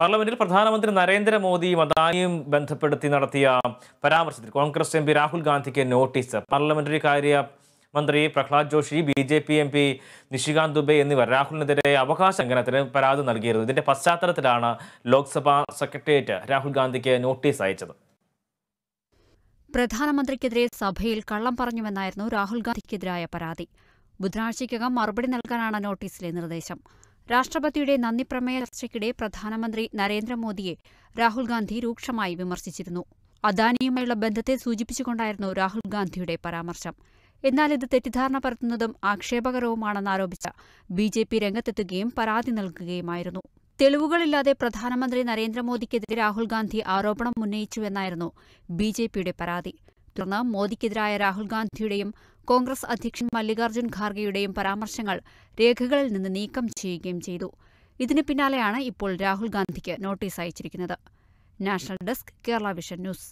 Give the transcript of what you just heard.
പാർലമെന്റിൽ പ്രധാനമന്ത്രി നരേന്ദ്രമോദിയും അദാനിയും ബന്ധപ്പെടുത്തി നടത്തിയ പരാമർശത്തിൽ കോൺഗ്രസ് എം പി രാഹുൽ ഗാന്ധിക്ക് നോട്ടീസ് പാർലമെന്ററി കാര്യ മന്ത്രി Prahlad Joshi B J P M P Nishikant Dubey എന്നിവർ രാഹുലിനെതിരെ അവകാശ ലംഘനത്തിന് പരാതി നൽകിയിരുന്നു ഇതിന്റെ പശ്ചാത്തലത്തിലാണ് ലോക്സഭാ സെക്രട്ടേറിയറ്റ് രാഹുൽ ഗാന്ധിക്ക് നോട്ടീസ് അയച്ചത് പ്രധാനമന്ത്രിക്കെതിരെ സഭയിൽ കള്ളം പറഞ്ഞുവെന്നായിരുന്നു രാഹുൽ ഗാന്ധിക്കെതിരായ പരാതി ബുധനാഴ്ചയ്ക്കകം മറുപടി നൽകാനാണ് നോട്ടീസിലെ നിർദ്ദേശം രാഷ്ട്രപതിയുടെ നന്ദിപ്രമേയ ചർച്ചയ്ക്കിടെ പ്രധാനമന്ത്രി നരേന്ദ്രമോദിയെ രാഹുൽ ഗാന്ധി രൂക്ഷമായി വിമർശിച്ചിരുന്നു അദാനിയുമായുള്ള ബന്ധത്തെ സൂചിപ്പിച്ചുകൊണ്ടായിരുന്നു രാഹുൽ ഗാന്ധിയുടെ പരാമർശം എന്നാൽ ഇത് തെറ്റിദ്ധാരണ പരത്തുന്നതും ആക്ഷേപകരവുമാണെന്നാരോപിച്ച ബി ജെ പി രംഗത്തെത്തുകയും പരാതി നൽകുകയുമായിരുന്നു തെളിവുകളില്ലാതെ പ്രധാനമന്ത്രി നരേന്ദ്രമോദിക്കെതിരെ രാഹുൽ ഗാന്ധി ആരോപണം ഉന്നയിച്ചുവെന്നായിരുന്നു ബി ജെ പിയുടെ പരാതി തുടർന്ന് മോദിക്കെതിരായ രാഹുൽ കോൺഗ്രസ് അധ്യക്ഷൻ മല്ലികാർജ്ജുൻ ഖാർഗെയുടെയും പരാമർശങ്ങൾ രേഖകളിൽ നിന്ന് നീക്കം ചെയ്യുകയും ചെയ്തു ഇതിന് പിന്നാലെയാണ് ഇപ്പോൾ രാഹുൽ ഗാന്ധിക്ക് നോട്ടീസ് അയച്ചിരിക്കുന്നത് national desk Kerala vision news